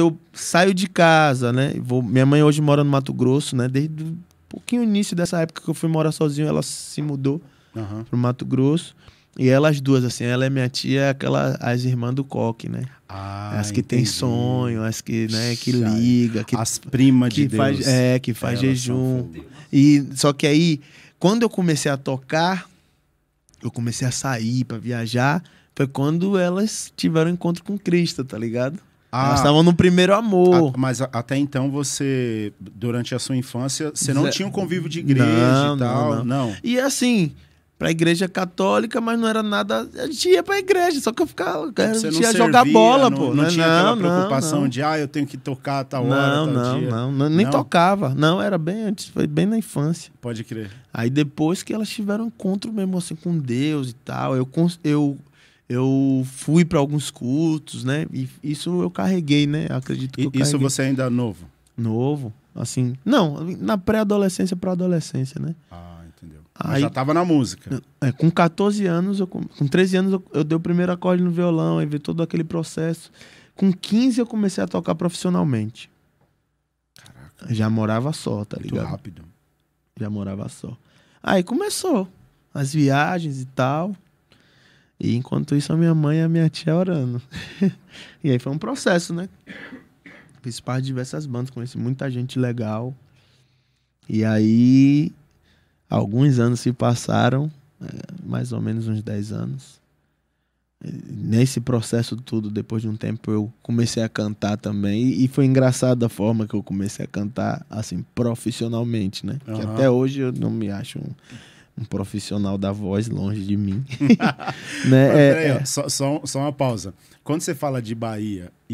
eu saio de casa, né? Vou, minha mãe hoje mora no Mato Grosso, né? Desde o pouquinho início dessa época que eu fui morar sozinho, ela se mudou uhum. pro Mato Grosso. E elas duas, assim, ela é minha tia, aquela, as irmãs do coque, né? Ah, as que entendi. tem sonho, as que, né, que liga, que, as primas de que faz, Deus. é, que faz elas jejum. E só que aí, quando eu comecei a tocar, eu comecei a sair para viajar, foi quando elas tiveram encontro com Cristo, tá ligado? Ah, Nós estávamos no primeiro amor. A, mas a, até então você, durante a sua infância, você não Zé... tinha um convívio de igreja não, e tal? Não, não. não. E assim, pra igreja católica, mas não era nada. A gente ia pra igreja, só que eu ficava. Você não ia jogar bola, não, pô. Não, não tinha não, aquela preocupação não. de, ah, eu tenho que tocar tal hora. Tal não, dia. não, não. Nem tocava. Não, era bem antes, foi bem na infância. Pode crer. Aí depois que elas tiveram encontro mesmo assim com Deus e tal, eu. eu eu fui para alguns cultos, né? E isso eu carreguei, né? Acredito que e, eu carreguei. Isso você ainda é novo? Novo, assim. Não, na pré-adolescência para adolescência, né? Ah, entendeu. Aí, já tava na música. É, com 14 anos, eu, com 13 anos eu, eu dei o primeiro acorde no violão, aí veio todo aquele processo. Com 15 eu comecei a tocar profissionalmente. Caraca. Já morava só, tá ligado? Muito rápido. Já morava só. Aí começou as viagens e tal. E enquanto isso, a minha mãe e a minha tia orando. e aí foi um processo, né? Fiz parte de diversas bandas, conheci muita gente legal. E aí, alguns anos se passaram, é, mais ou menos uns 10 anos. Nesse processo tudo depois de um tempo, eu comecei a cantar também. E foi engraçada a forma que eu comecei a cantar, assim, profissionalmente, né? Uhum. Que até hoje eu não me acho um um profissional da voz longe de mim. né? Mas, é, é... só, só, só uma pausa. Quando você fala de Bahia